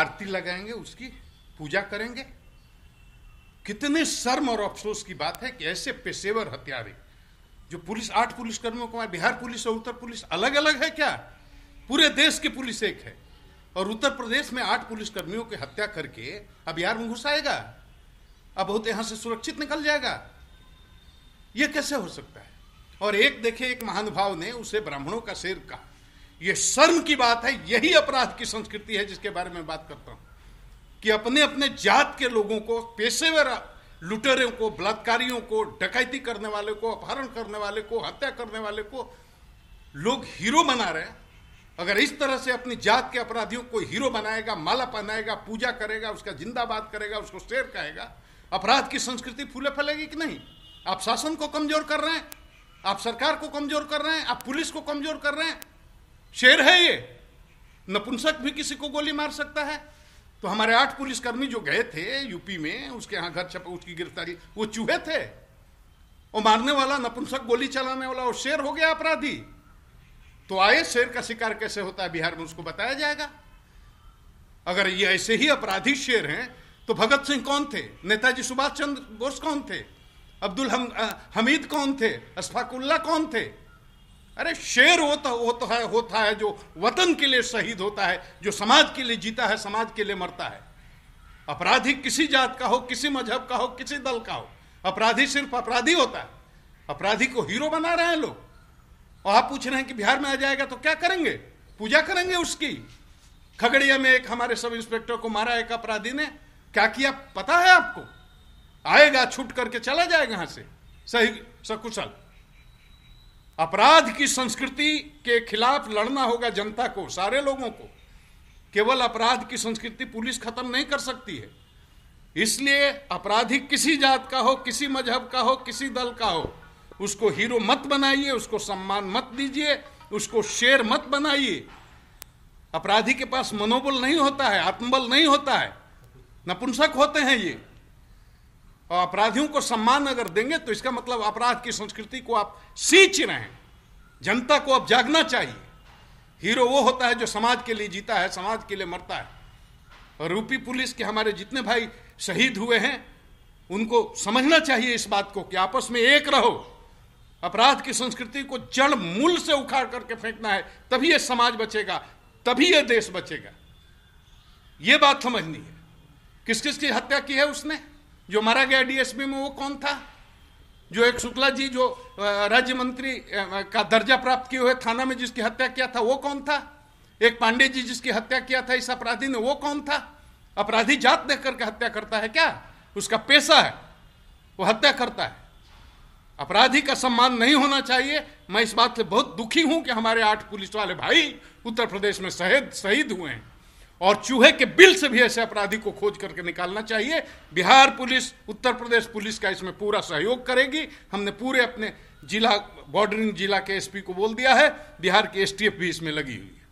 आरती लगाएंगे उसकी पूजा करेंगे कितने शर्म और अफसोस की बात है कि ऐसे पेशेवर हत्यारे जो पुलिस आठ पुलिसकर्मियों को बिहार पुलिस और उत्तर पुलिस अलग अलग है क्या पूरे देश की पुलिस एक है और उत्तर प्रदेश में आठ पुलिसकर्मियों की हत्या करके अब यार में घुस आएगा अब बहुत यहां से सुरक्षित निकल जाएगा यह कैसे हो सकता है और एक देखे एक महानुभाव ने उसे ब्राह्मणों का शेर कहा यह शर्म की बात है यही अपराध की संस्कृति है जिसके बारे में बात करता हूं कि अपने अपने जात के लोगों को पेशेवर लुटेरों को बलात्कारियों को डकैती करने वाले को अपहरण करने वाले को हत्या करने वाले को लोग हीरो बना रहे हैं अगर इस तरह से अपनी जात के अपराधियों को हीरो बनाएगा माला पहनाएगा पूजा करेगा उसका जिंदाबाद करेगा उसको शेर कहेगा अपराध की संस्कृति फूले फैलेगी कि नहीं आप शासन को कमजोर कर रहे हैं आप सरकार को कमजोर कर रहे हैं आप पुलिस को कमजोर कर रहे हैं शेर है ये नपुंसक भी किसी को गोली मार सकता है तो हमारे आठ पुलिसकर्मी जो गए थे यूपी में उसके यहां घर छपे उसकी गिरफ्तारी वो चूहे थे और मारने वाला नपुंसक गोली चलाने वाला और शेर हो गया अपराधी तो आए शेर का शिकार कैसे होता है बिहार में उसको बताया जाएगा अगर ये ऐसे ही अपराधी शेर हैं तो भगत सिंह कौन थे नेताजी सुभाष चंद्र बोस कौन थे अब्दुल हम, हमीद कौन थे अशफाकुल्ला कौन थे अरे शेर होता होता है होता है जो वतन के लिए शहीद होता है जो समाज के लिए जीता है समाज के लिए मरता है अपराधी किसी जात का हो किसी मजहब का हो किसी दल का हो अपराधी सिर्फ अपराधी होता है अपराधी को हीरो बना रहे हैं लोग और आप पूछ रहे हैं कि बिहार में आ जाएगा तो क्या करेंगे पूजा करेंगे उसकी खगड़िया में एक हमारे सब इंस्पेक्टर को मारा एक अपराधी ने क्या किया पता है आपको आएगा छूट करके चला जाएगा यहां से सही सकुशल अपराध की संस्कृति के खिलाफ लड़ना होगा जनता को सारे लोगों को केवल अपराध की संस्कृति पुलिस खत्म नहीं कर सकती है इसलिए अपराधी किसी जात का हो किसी मजहब का हो किसी दल का हो उसको हीरो मत बनाइए उसको सम्मान मत दीजिए उसको शेर मत बनाइए अपराधी के पास मनोबल नहीं होता है आत्मबल नहीं होता है नपुंसक होते हैं ये और अपराधियों को सम्मान अगर देंगे तो इसका मतलब अपराध की संस्कृति को आप सींच रहे हैं जनता को अब जागना चाहिए हीरो वो होता है जो समाज के लिए जीता है समाज के लिए मरता है और रूपी पुलिस के हमारे जितने भाई शहीद हुए हैं उनको समझना चाहिए इस बात को कि आपस में एक रहो अपराध की संस्कृति को जड़ मूल से उखाड़ करके फेंकना है तभी यह समाज बचेगा तभी यह देश बचेगा यह बात समझनी है किस किस की हत्या की है उसने जो मारा गया डीएसपी में वो कौन था जो एक शुक्ला जी जो राज्य मंत्री का दर्जा प्राप्त किए हुए थाना में जिसकी हत्या किया था वो कौन था एक पांडे जी जिसकी हत्या किया था इस अपराधी ने वो कौन था अपराधी जात देख करके हत्या करता है क्या उसका पैसा है वो हत्या करता है अपराधी का सम्मान नहीं होना चाहिए मैं इस बात से बहुत दुखी हूं कि हमारे आठ पुलिस वाले भाई उत्तर प्रदेश में शहीद शहीद हुए हैं और चूहे के बिल से भी ऐसे अपराधी को खोज करके निकालना चाहिए बिहार पुलिस उत्तर प्रदेश पुलिस का इसमें पूरा सहयोग करेगी हमने पूरे अपने जिला बॉर्डरिंग जिला के एसपी को बोल दिया है बिहार की एसटीएफ भी इसमें लगी हुई है